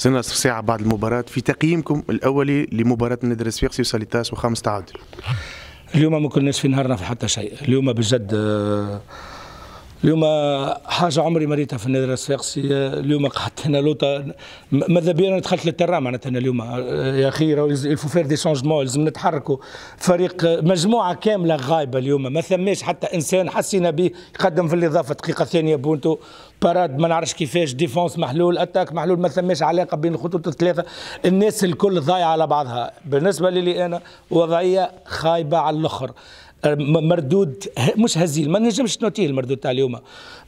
زلنا نصف ساعة بعد المباراة في تقييمكم الأولي لمباراة النادي الصفاقسي وساليتاس وخامس تعادل اليوم ما كناش في نهارنا في حتى شيء اليوم بجد آه اليوم حاجه عمري ما ريتها في النادي الصفاقسي اليوم قعدت انا لوطا ماذا بينا انا دخلت للترا معناتها انا اليوم يا اخي الفو فير دي شونجمون لازم نتحركوا فريق مجموعه كامله غايبه اليوم ما ثماش حتى انسان حسينا به يقدم في الاضافه دقيقه ثانيه بونتو باراد ما نعرفش كيفاش ديفونس محلول اتاك محلول ما ثماش علاقه بين الخطوط الثلاثه الناس الكل ضايعه على بعضها بالنسبه لي انا وضعيه خايبه على الاخر مردود مش هزيل ما نجمش نوتيه المردود تاع اليوم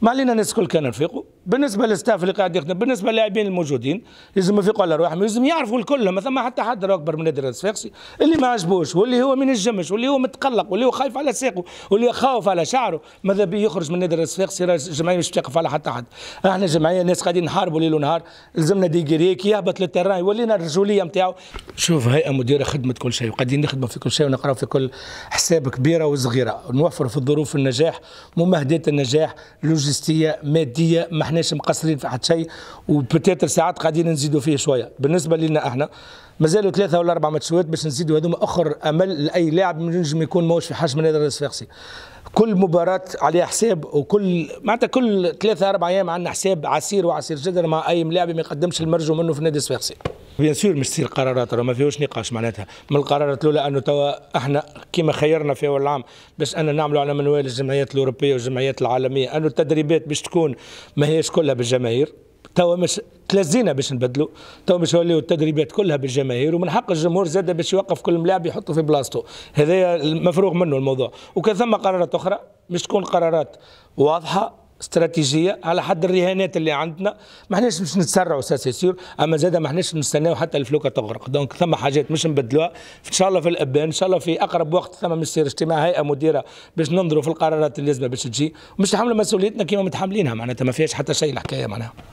ما علينا الناس الكل كان رفيقه بالنسبه للستاف اللي قاعد يخدم بالنسبه للاعبين الموجودين لازم يفيقوا على روحهم لازم يعرفوا الكل ما ثم حتى حد اكبر من نادي الصفاقسي اللي ما عجبوش واللي هو ما ينجمش واللي هو متقلق واللي هو خايف على ساقه واللي خاوف على شعره ماذا بيه يخرج من نادر الصفاقسي الجمعيه مش تقف على حتى حد احنا جمعيه ناس قاعدين نحاربوا ليل ونهار لزمنا جريك يهبط للتران يولينا الرجوليه نتاعو شوف هيئه مديره خدمه كل شيء وقاعدين نخدموا في كل شيء ونقراو في كل حساب كبيره وصغيره نوفر في الظروف النجاح ممهدات النجاح لوجستيه ماديه احناش مقصرين في حد شيء وبتيتر ساعات قاعدين نزيدوا فيه شويه بالنسبه لنا احنا مازالوا ثلاثه ولا اربع ماتشات باش نزيدوا هذوما اخر امل لاي لاعب ينجم يكون ماهوش في حجم نادر الصفاقسي كل مباراة عليها حساب وكل معناتها كل ثلاثة أربع أيام عندنا حساب عسير وعسير جدا مع أي لاعب ما يقدمش المرجو منه في نادي الصفاقسي. بيان سور مش تصير قرارات ما فيهوش نقاش معناتها من القرارات الاولى انه توا احنا كما خيرنا في اول العام باش انا نعملوا على منوال الجمعيات الاوروبيه والجمعيات العالميه انه التدريبات باش تكون ما هيش كلها بالجماهير توا مش تلزينا باش نبدلوا توا باش يوليو التدريبات كلها بالجماهير ومن حق الجمهور زاد باش يوقف كل ملاعب يحطه في بلاصته هذا مفروغ منه الموضوع وكان ثم قرارات اخرى مش تكون قرارات واضحه استراتيجيه على حد الرهانات اللي عندنا ما احناش باش نتسرعوا سا سيور اما زاد ما احناش نستناو حتى الفلوكه تغرق دونك ثم حاجات مش نبدلوها ان شاء الله في الابان ان شاء الله في اقرب وقت ثم يصير اجتماع هيئه مديره باش ننظروا في القرارات اللازمه باش تجي ومش نحملوا مسؤوليتنا كما متحملينها معناتها ما فيهاش حتى شيء الحكايه معناها